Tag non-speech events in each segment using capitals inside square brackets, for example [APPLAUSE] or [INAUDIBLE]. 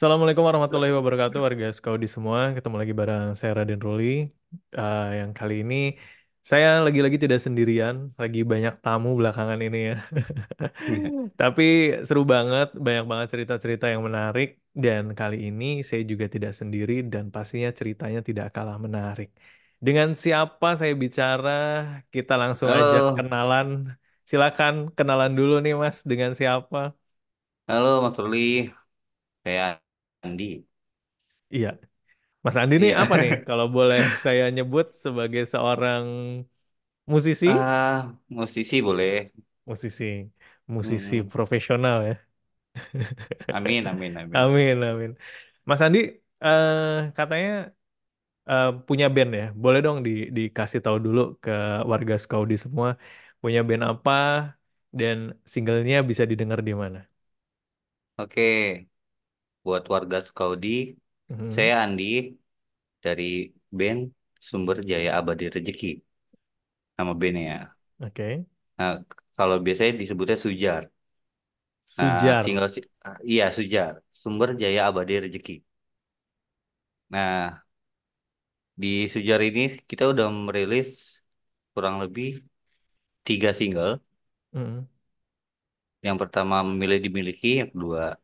Assalamualaikum warahmatullahi wabarakatuh warga Skaudi semua. Ketemu lagi bareng saya Raden Ruli. Uh, yang kali ini saya lagi-lagi tidak sendirian, lagi banyak tamu belakangan ini ya. Iya. [LAUGHS] Tapi seru banget, banyak banget cerita-cerita yang menarik dan kali ini saya juga tidak sendiri dan pastinya ceritanya tidak kalah menarik. Dengan siapa saya bicara? Kita langsung Halo. aja kenalan. Silakan kenalan dulu nih Mas dengan siapa? Halo Mas Ruli, saya Andi. Iya. Mas Andi nih iya. apa nih [LAUGHS] kalau boleh saya nyebut sebagai seorang musisi? Ah, musisi boleh. Musisi, musisi Hmm. profesional ya. Amin, amin, amin. Amin, amin. Mas Andi uh, katanya uh, punya band ya. Boleh dong di dikasih tahu dulu ke warga Sukaudi semua punya band apa dan singlenya bisa didengar di mana? Oke buat warga Saudi, Hmm. Saya Andi dari band Sumber Jaya Abadi Rezeki. Nama bandnya ya. Oke. Okay. Nah, kalau biasanya disebutnya Sujar. Nah, Sujar. Nah, sih. iya Sujar, Sumber Jaya Abadi Rezeki. Nah, di Sujar ini kita udah merilis kurang lebih tiga single. Mm. Yang pertama memilih dimiliki, yang kedua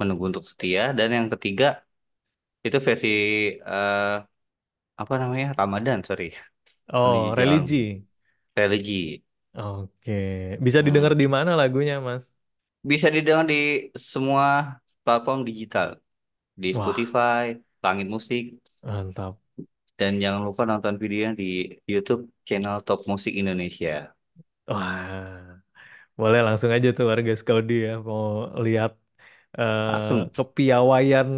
menunggu untuk setia dan yang ketiga itu versi uh, apa namanya Ramadan sorry Oh, religi dalam religi. religi Oke, bisa hmm. didengar di mana lagunya, Mas? bisa didengar di semua platform digital di Wah, Spotify Langit Musik mantap. dan jangan lupa nonton videonya di YouTube channel Top Musik Indonesia Wah, boleh langsung aja tuh warga Skaudi ya mau lihat eh, kepiawaian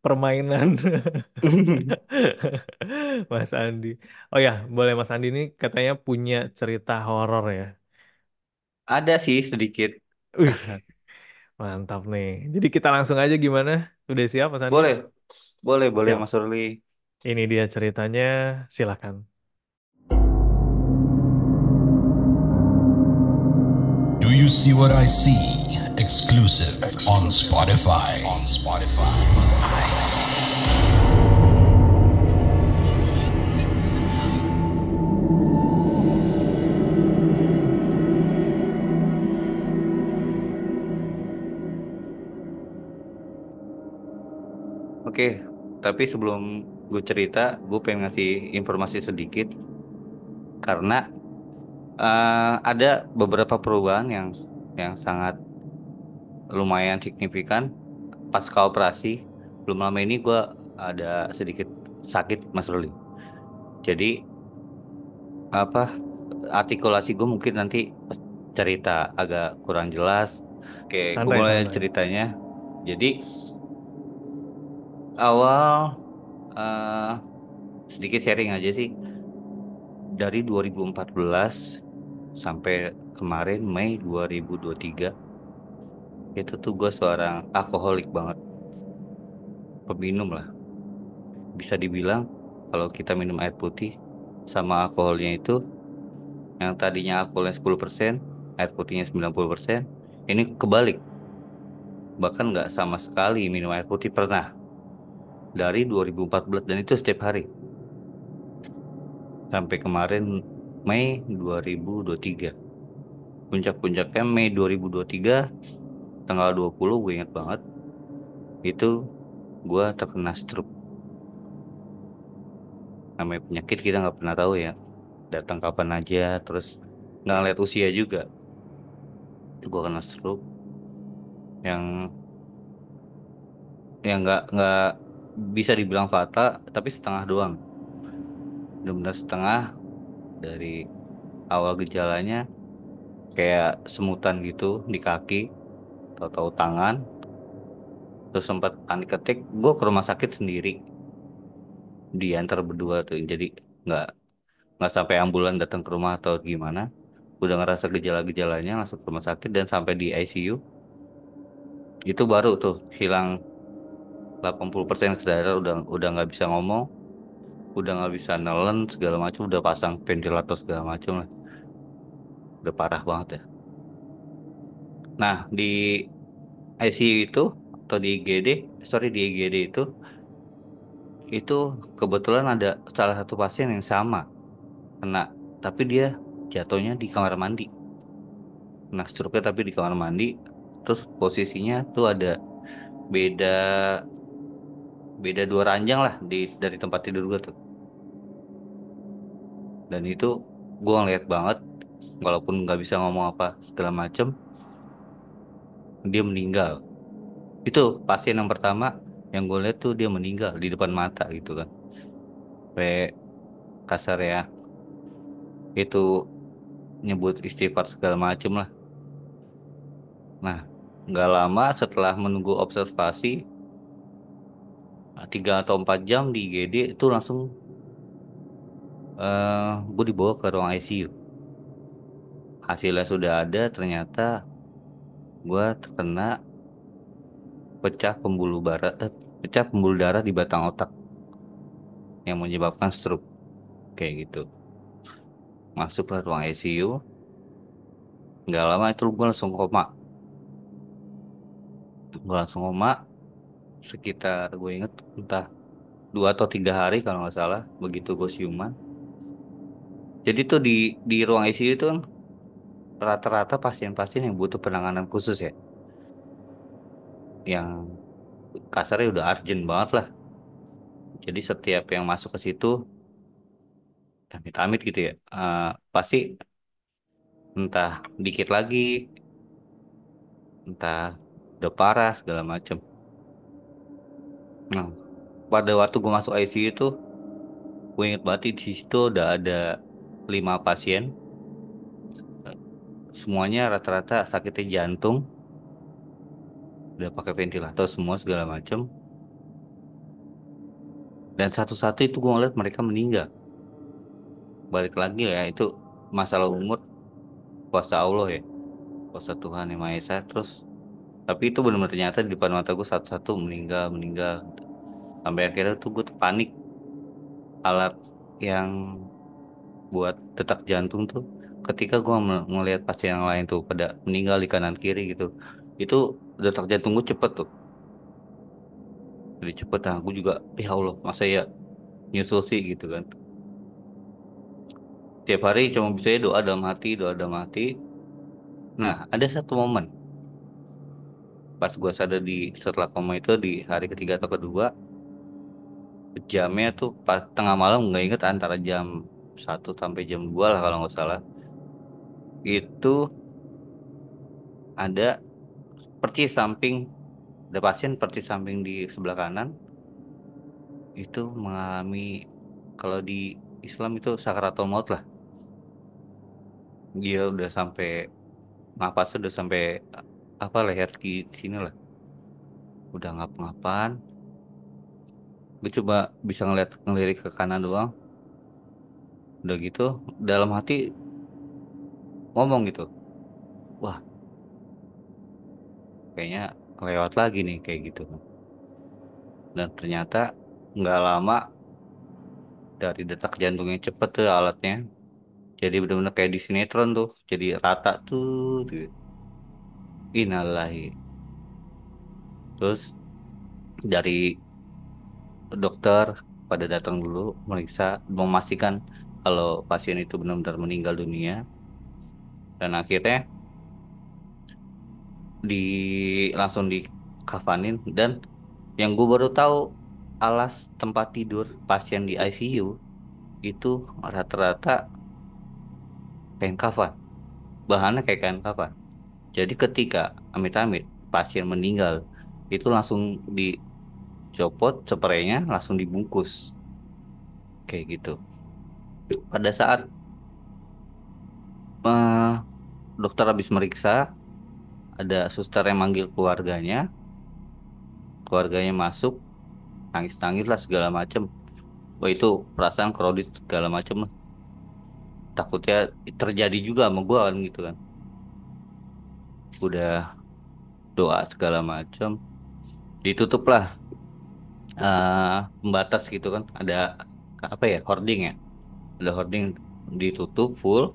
permainan [LAUGHS] [LAUGHS] Mas Andi. Oh ya, boleh Mas Andi ini katanya punya cerita horor ya. Ada sih sedikit. Wih, mantap nih. Jadi kita langsung aja gimana? Sudah siap Mas Andi? Boleh, boleh, boleh Mas Urli. Ini dia ceritanya, silakan. Do you see what I see? exclusive on Spotify. On Spotify. Oke, tapi sebelum gue cerita, gue pengen ngasih informasi sedikit karena uh, ada beberapa perubahan yang yang sangat lumayan signifikan pasca operasi belum lama ini gue ada sedikit sakit Mas Ruli jadi apa artikulasi gue mungkin nanti cerita agak kurang jelas oke gue mulai ceritanya jadi awal uh, sedikit sharing aja sih dari 2014 sampai kemarin Mei 2023 itu tuh gue seorang alkoholik banget peminum lah bisa dibilang kalau kita minum air putih sama alkoholnya itu yang tadinya alkoholnya 10% air putihnya 90% ini kebalik bahkan nggak sama sekali minum air putih pernah dari 2014 dan itu setiap hari sampai kemarin Mei 2023 puncak-puncaknya Mei 2023 tanggal 20 gue inget banget itu gue terkena stroke namanya penyakit kita nggak pernah tahu ya datang kapan aja terus nggak lihat usia juga itu gue kena stroke yang yang nggak nggak bisa dibilang fatal tapi setengah doang benar-benar setengah dari awal gejalanya kayak semutan gitu di kaki tahu tangan terus sempat panik ketik gue ke rumah sakit sendiri diantar berdua tuh jadi nggak nggak sampai ambulan datang ke rumah atau gimana udah ngerasa gejala-gejalanya langsung ke rumah sakit dan sampai di ICU itu baru tuh hilang 80% kesadaran udah udah nggak bisa ngomong udah nggak bisa nelen segala macam udah pasang ventilator segala macam lah udah parah banget ya Nah, di ICU itu atau di IGD, sorry di IGD itu itu kebetulan ada salah satu pasien yang sama kena, tapi dia jatuhnya di kamar mandi. Nah, stroke tapi di kamar mandi, terus posisinya tuh ada beda beda dua ranjang lah di dari tempat tidur gue tuh dan itu gue ngeliat banget walaupun nggak bisa ngomong apa segala macem dia meninggal itu pasien yang pertama yang gue lihat tuh dia meninggal di depan mata gitu kan pe kasar ya itu nyebut istighfar segala macem lah nah nggak lama setelah menunggu observasi tiga atau empat jam di IGD itu langsung uh, eh, gue dibawa ke ruang ICU hasilnya sudah ada ternyata gue terkena pecah pembuluh darah eh, pecah pembuluh darah di batang otak yang menyebabkan stroke kayak gitu masuk ruang ICU nggak lama itu gue langsung koma gue langsung koma sekitar gue inget entah dua atau tiga hari kalau nggak salah begitu gue siuman jadi tuh di di ruang ICU itu kan rata-rata pasien-pasien yang butuh penanganan khusus ya yang kasarnya udah urgent banget lah jadi setiap yang masuk ke situ amit-amit gitu ya uh, pasti entah dikit lagi entah udah parah segala macem nah pada waktu gue masuk ICU itu gue inget banget di situ udah ada lima pasien semuanya rata-rata sakitnya jantung udah pakai ventilator semua segala macem dan satu-satu itu gue ngeliat mereka meninggal balik lagi ya itu masalah umur kuasa Allah ya kuasa Tuhan yang Maha Esa terus tapi itu benar-benar ternyata di depan mata gue satu-satu meninggal meninggal sampai akhirnya tuh gue panik alat yang buat detak jantung tuh ketika gue ng ngelihat pasien yang lain tuh pada meninggal di kanan kiri gitu itu detak jantung gue cepet tuh jadi cepet nah gue juga ya Allah masa ya nyusul sih gitu kan tiap hari cuma bisa ya doa dalam hati doa dalam hati nah ada satu momen pas gue sadar di setelah koma itu di hari ketiga atau kedua jamnya tuh pas tengah malam nggak inget antara jam 1 sampai jam 2 lah kalau nggak salah itu ada percis samping ada pasien percis samping di sebelah kanan itu mengalami kalau di Islam itu sakaratul maut lah dia udah sampai napas udah sampai apa leher di sini lah udah ngap-ngapan gue coba bisa ngeliat ngelirik ke kanan doang udah gitu dalam hati ngomong gitu wah kayaknya lewat lagi nih kayak gitu dan ternyata nggak lama dari detak jantungnya cepet tuh alatnya jadi benar-benar kayak di sinetron tuh jadi rata tuh inalahi terus dari dokter pada datang dulu meriksa memastikan kalau pasien itu benar-benar meninggal dunia dan akhirnya di langsung dikafanin dan yang gue baru tahu alas tempat tidur pasien di ICU itu rata-rata kain kafan bahannya kayak kain kafan jadi ketika amit-amit pasien meninggal itu langsung dicopot spraynya langsung dibungkus kayak gitu pada saat uh, dokter habis meriksa ada suster yang manggil keluarganya keluarganya masuk tangis tangis lah segala macem Wah itu perasaan kredit segala macem takutnya terjadi juga sama gue kan gitu kan udah doa segala macem ditutup lah uh, pembatas gitu kan ada apa ya hoarding ya ada hoarding ditutup full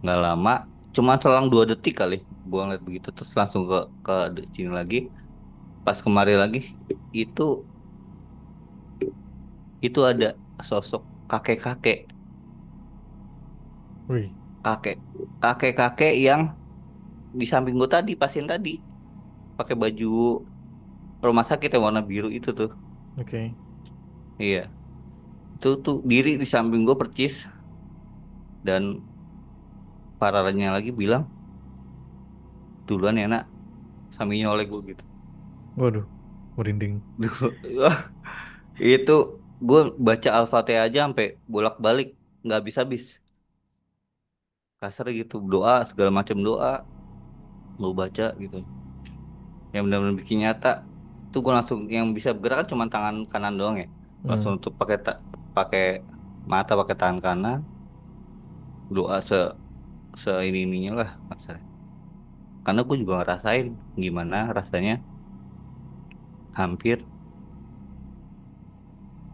nggak lama cuma selang dua detik kali gua ngeliat begitu terus langsung ke ke sini lagi pas kemari lagi itu itu ada sosok kakek kakek kakek kakek kakek yang di samping gua tadi pasien tadi pakai baju rumah sakit yang warna biru itu tuh oke okay. iya itu tuh diri di samping gua percis dan paralelnya lagi bilang duluan ya nak saminya oleh gue gitu waduh merinding [LAUGHS] itu gue baca al-fatihah aja sampai bolak balik nggak habis habis kasar gitu doa segala macam doa gue baca gitu yang benar-benar bikin nyata itu gue langsung yang bisa bergerak kan cuma tangan kanan doang ya hmm. langsung hmm. tuh pakai pakai mata pakai tangan kanan doa se seininya lah masalah karena gue juga ngerasain gimana rasanya hampir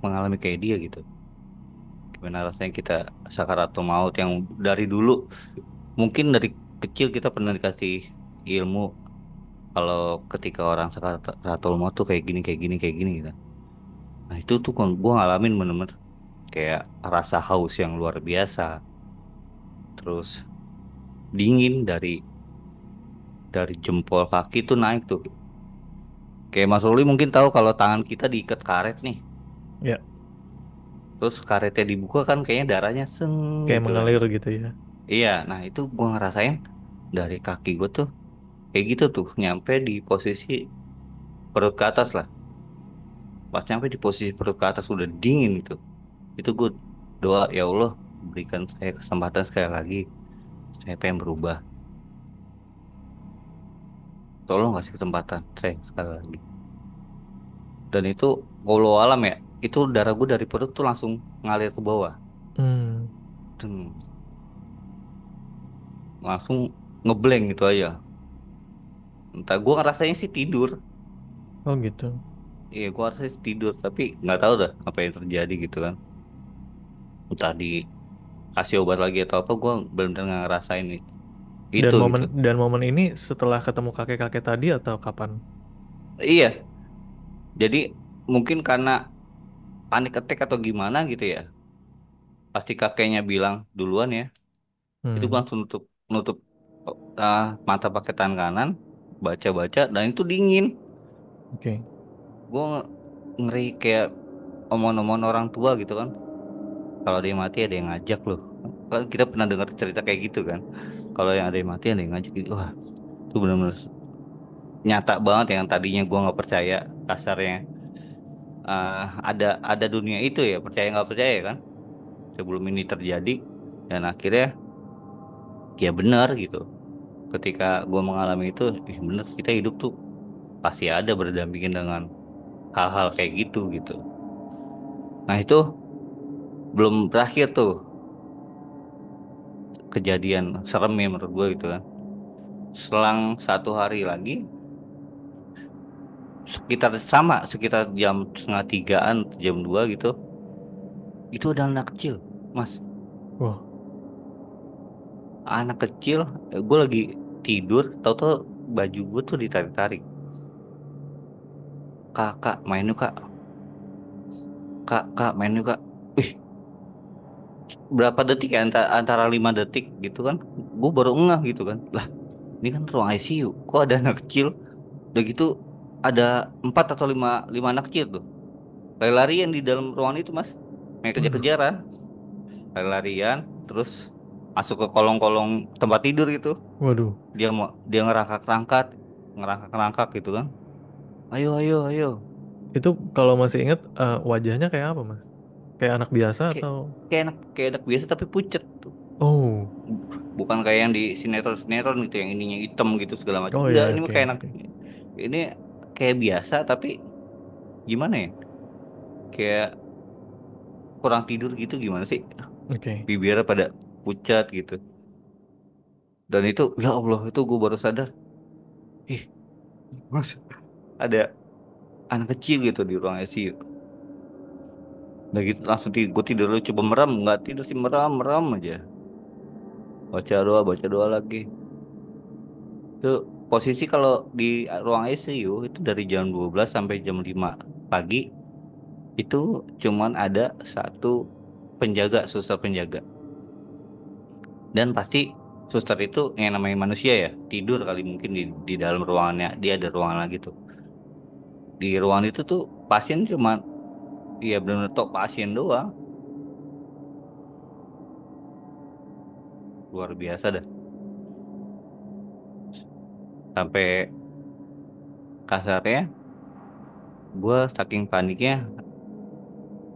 mengalami kayak dia gitu gimana rasanya kita sakaratul maut yang dari dulu mungkin dari kecil kita pernah dikasih ilmu kalau ketika orang sakaratul maut tuh kayak gini kayak gini kayak gini gitu nah itu tuh gue ngalamin bener-bener kayak rasa haus yang luar biasa terus dingin dari dari jempol kaki tuh naik tuh kayak Mas Ruli mungkin tahu kalau tangan kita diikat karet nih ya terus karetnya dibuka kan kayaknya darahnya seng kayak gitu kan. mengalir kan. gitu ya iya nah itu gua ngerasain dari kaki gua tuh kayak gitu tuh nyampe di posisi perut ke atas lah pas nyampe di posisi perut ke atas udah dingin itu itu gua doa ya Allah berikan saya kesempatan sekali lagi PP yang berubah tolong kasih kesempatan saya sekali lagi dan itu kalau alam ya itu darah gue dari perut tuh langsung ngalir ke bawah hmm. langsung ngebleng gitu aja entah gue rasanya sih tidur oh gitu iya gue rasanya tidur tapi nggak tahu dah apa yang terjadi gitu kan entah di kasih obat lagi atau apa gue belum benar ngerasain itu dan gitu. momen gitu. dan momen ini setelah ketemu kakek kakek tadi atau kapan iya jadi mungkin karena panik attack atau gimana gitu ya pasti kakeknya bilang duluan ya hmm. itu gue langsung nutup nutup uh, mata pakai tangan kanan baca baca dan itu dingin oke okay. gue ngeri kayak omongan-omongan orang tua gitu kan kalau ada yang mati ada yang ngajak loh kan kita pernah dengar cerita kayak gitu kan kalau yang ada yang mati ada yang ngajak gitu wah itu benar-benar nyata banget yang tadinya gue nggak percaya kasarnya uh, ada ada dunia itu ya percaya nggak percaya ya kan sebelum ini terjadi dan akhirnya ya benar gitu ketika gue mengalami itu ih bener kita hidup tuh pasti ada berdampingan dengan hal-hal kayak gitu gitu nah itu belum berakhir tuh kejadian serem ya menurut gue gitu kan selang satu hari lagi sekitar sama sekitar jam setengah tigaan jam dua gitu itu ada anak kecil mas wah anak kecil gue lagi tidur tau tau baju gue tuh ditarik tarik kakak main yuk kak kakak main yuk kak wih berapa detik ya antara, antara 5 detik gitu kan gue baru ngeh gitu kan lah ini kan ruang ICU kok ada anak kecil udah gitu ada empat atau lima lima anak kecil tuh lari-larian di dalam ruangan itu mas main kejar-kejaran hmm. lari-larian terus masuk ke kolong-kolong tempat tidur gitu waduh dia mau dia ngerangkak-rangkak ngerangkak-rangkak gitu kan ayo ayo ayo itu kalau masih inget uh, eh, wajahnya kayak apa mas Kayak anak biasa Kay atau? Kayak anak kayak anak biasa tapi pucet tuh. Oh. Bukan kayak yang di sinetron-sinetron gitu yang ininya hitam gitu segala macam. Oh, iya, ini okay. kayak anak ini kayak biasa tapi gimana ya? Kayak kurang tidur gitu gimana sih? Oke. Okay. Bibirnya pada pucat gitu. Dan itu ya Allah itu gue baru sadar. Ih, mas ada anak kecil gitu di ruang ICU udah gitu langsung tidur, gue tidur lu coba merem nggak tidur sih merem merem aja baca doa baca doa lagi itu posisi kalau di ruang ICU itu dari jam 12 sampai jam 5 pagi itu cuman ada satu penjaga suster penjaga dan pasti suster itu yang namanya manusia ya tidur kali mungkin di, di dalam ruangannya dia ada ruangan lagi tuh di ruangan itu tuh pasien cuman Iya benar top pasien doang. Luar biasa dah. Sampai kasarnya gue saking paniknya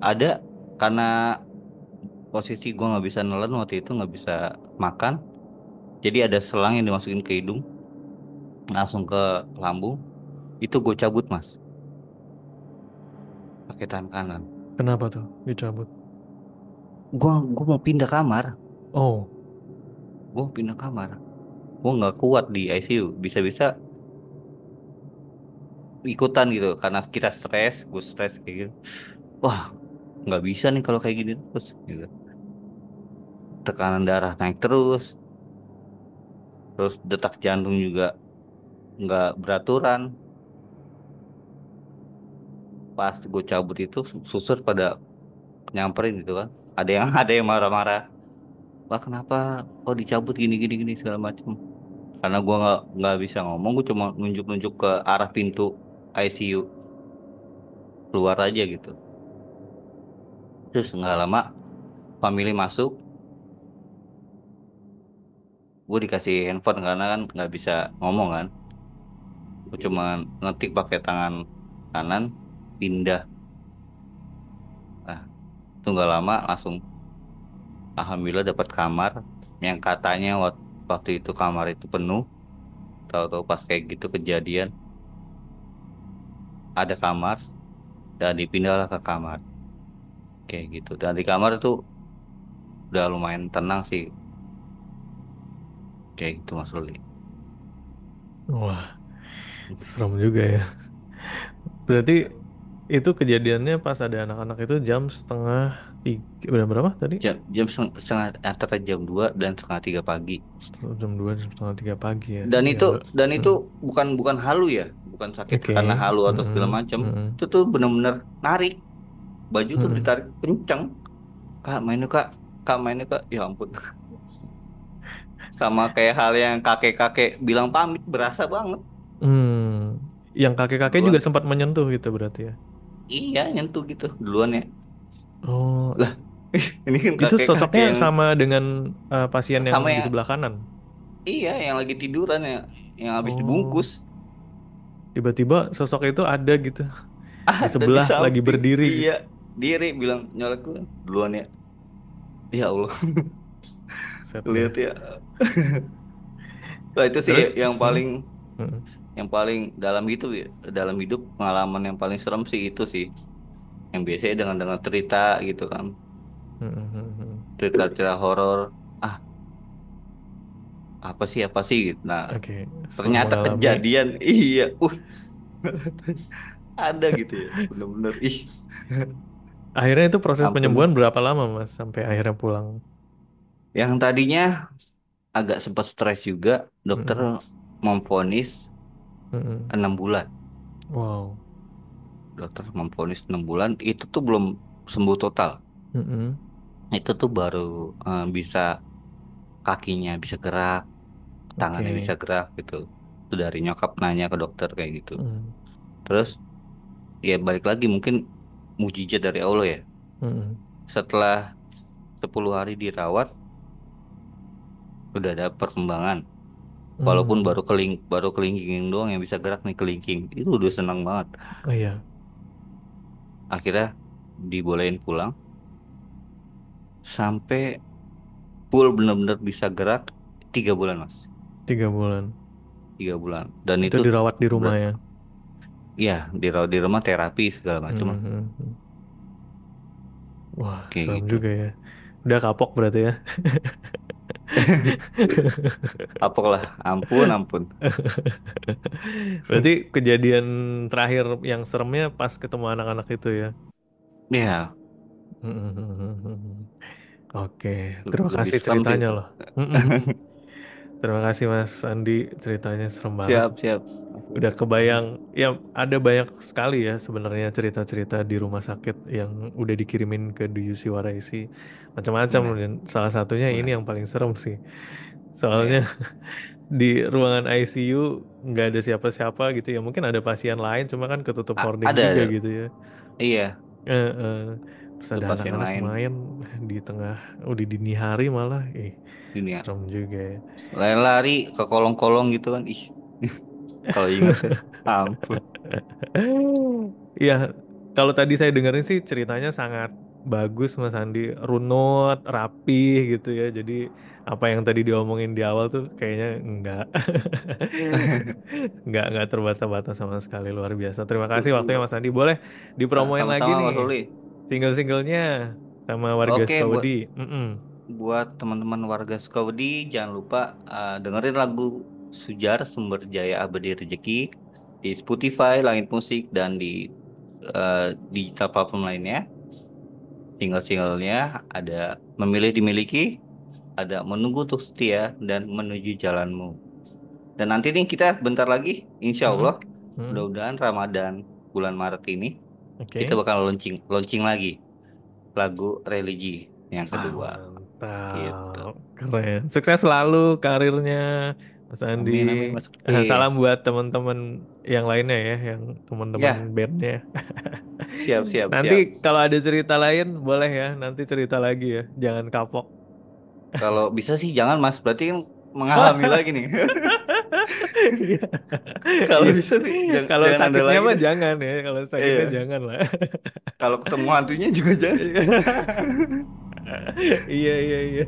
ada karena posisi gue nggak bisa nelen waktu itu nggak bisa makan jadi ada selang yang dimasukin ke hidung langsung ke lambung itu gue cabut mas ketan kanan. Kenapa tuh dicabut? Gua gua mau pindah kamar. Oh. Gua pindah kamar. Gua nggak kuat di ICU. Bisa-bisa ikutan gitu karena kita stres, gue stres kayak gitu. Wah, nggak bisa nih kalau kayak gini terus gitu. Tekanan darah naik terus. Terus detak jantung juga nggak beraturan pas gue cabut itu susur pada nyamperin gitu kan ada yang [LAUGHS] ada yang marah-marah wah kenapa kok dicabut gini gini gini segala macam, karena gue nggak nggak bisa ngomong gue cuma nunjuk nunjuk ke arah pintu ICU keluar aja gitu terus nggak lama family masuk gue dikasih handphone karena kan nggak bisa ngomong kan gue cuma ngetik pakai tangan kanan pindah nah itu nggak lama langsung alhamdulillah dapat kamar yang katanya waktu itu kamar itu penuh tahu-tahu pas kayak gitu kejadian ada kamar dan dipindahlah ke kamar kayak gitu dan di kamar itu udah lumayan tenang sih kayak gitu Mas Ruli wah serem juga ya berarti itu kejadiannya pas ada anak-anak itu jam setengah tiga berapa, berapa tadi jam jam setengah antara jam dua dan setengah tiga pagi jam dua dan setengah tiga pagi ya dan iya, itu ya. dan itu bukan bukan halu ya bukan sakit okay. karena halu atau segala macam hmm. itu tuh benar-benar narik baju tuh hmm. ditarik kenceng kak mainnya kak kak mainnya kak ya ampun [LAUGHS] sama kayak hal yang kakek-kakek bilang pamit berasa banget hmm yang kakek-kakek juga sempat menyentuh gitu berarti ya iya nyentuh gitu duluan ya oh lah ini kan itu sosoknya yang... sama dengan uh, pasien yang, sama yang di ya. sebelah kanan iya yang lagi tiduran ya yang habis oh. dibungkus tiba-tiba sosok itu ada gitu ah, [LAUGHS] di sebelah di lagi berdiri gitu. iya diri bilang nyolek duluan ya ya Allah [LAUGHS] lihat ya Nah, [LAUGHS] itu sih Terus? yang paling yang paling dalam gitu ya, dalam hidup pengalaman yang paling serem sih itu sih yang biasanya dengan dengan cerita gitu kan mm-hmm. cerita cerita horor ah apa sih apa sih gitu nah okay. ternyata mengalami. kejadian [LAUGHS] iya uh ada gitu ya [LAUGHS] bener-bener ih akhirnya itu proses Ampun. penyembuhan berapa lama mas sampai akhirnya pulang yang tadinya agak sempat stres juga dokter hmm. memfonis hmm. 6 bulan. Wow. Dokter memvonis 6 bulan, itu tuh belum sembuh total. Hmm. Itu tuh baru uh, bisa kakinya bisa gerak, tangannya okay. bisa gerak gitu. Itu dari nyokap nanya ke dokter kayak gitu. Hmm. Terus ya balik lagi mungkin mujizat dari Allah ya. Hmm. Setelah 10 hari dirawat udah ada perkembangan Hmm. walaupun baru keling baru kelingking doang yang bisa gerak nih kelingking itu udah seneng banget oh, iya. akhirnya dibolehin pulang sampai full benar-benar bisa gerak tiga bulan mas tiga bulan tiga bulan dan itu, itu dirawat di rumah ya iya dirawat di rumah terapi segala macam hmm, hmm, hmm. wah Kayak serem gitu. juga ya udah kapok berarti ya [LAUGHS] Apalah, ampun, ampun. [LAUGHS] Berarti kejadian terakhir yang seremnya pas ketemu anak-anak itu ya? Iya. Yeah. Hmm, hmm, hmm, Oke, okay. terima kasih ceritanya loh. [LAUGHS] Terima kasih Mas Andi, ceritanya serem banget. Siap, siap. Udah kebayang, ya ada banyak sekali ya sebenarnya cerita-cerita di rumah sakit yang udah dikirimin ke Duyusi Waraisi macam-macam ya. salah satunya ya. ini yang paling serem sih. Soalnya ya. [LAUGHS] di ruangan ICU nggak ada siapa-siapa gitu ya. Mungkin ada pasien lain cuma kan ketutup A juga ada. gitu ya. Iya. E -e. Terus ada anak-anak main di tengah, oh di dini hari malah. Eh dunia serem juga ya lari-lari ke kolong-kolong gitu kan ih [LAUGHS] kalau ingat ya. ampun [LAUGHS] iya kalau tadi saya dengerin sih ceritanya sangat bagus Mas Andi runut rapi gitu ya jadi apa yang tadi diomongin di awal tuh kayaknya enggak [LAUGHS] enggak enggak terbata-bata sama sekali luar biasa terima kasih iya. waktunya Mas Andi boleh dipromoin nah, sama lagi nih single-singlenya sama warga Saudi mm buat teman-teman warga Sukabumi jangan lupa uh, dengerin lagu Sujar Sumber Jaya Abadi Rezeki di Spotify, Langit Musik dan di uh, digital platform lainnya. Single-singlenya ada Memilih Dimiliki, ada Menunggu Untuk Setia dan Menuju Jalanmu. Dan nanti nih kita bentar lagi, insya hmm. Allah, hmm. Hmm. mudah-mudahan Ramadan bulan Maret ini okay. kita bakal launching launching lagi lagu religi yang kedua. Ah. Mantap. Gitu. Keren. Sukses selalu karirnya Mas Andi. Amin, amin, Mas eh, Salam buat teman-teman yang lainnya ya, yang teman-teman ya. bandnya. siap, siap. Nanti kalau ada cerita lain boleh ya, nanti cerita lagi ya. Jangan kapok. kalau bisa sih jangan Mas, berarti kan mengalami lagi nih. Iya. [LAUGHS] kalau iya. bisa nih, kalau sakitnya mah jangan ya, kalau sakitnya iya. jangan lah. kalau ketemu hantunya juga [LAUGHS] jangan. Iya, iya iya iya.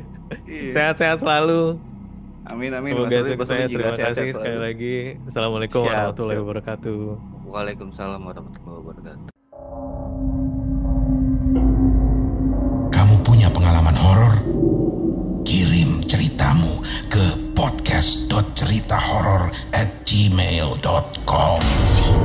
Sehat-sehat selalu. Amin amin. Semoga sukses. Ya. Terima kasih sekali selalu. lagi. Assalamualaikum siap, warahmatullahi siap. wabarakatuh. Waalaikumsalam warahmatullahi wabarakatuh. Kamu punya pengalaman horor? Kirim ceritamu ke podcast.ceritahoror@gmail.com. at gmail.com.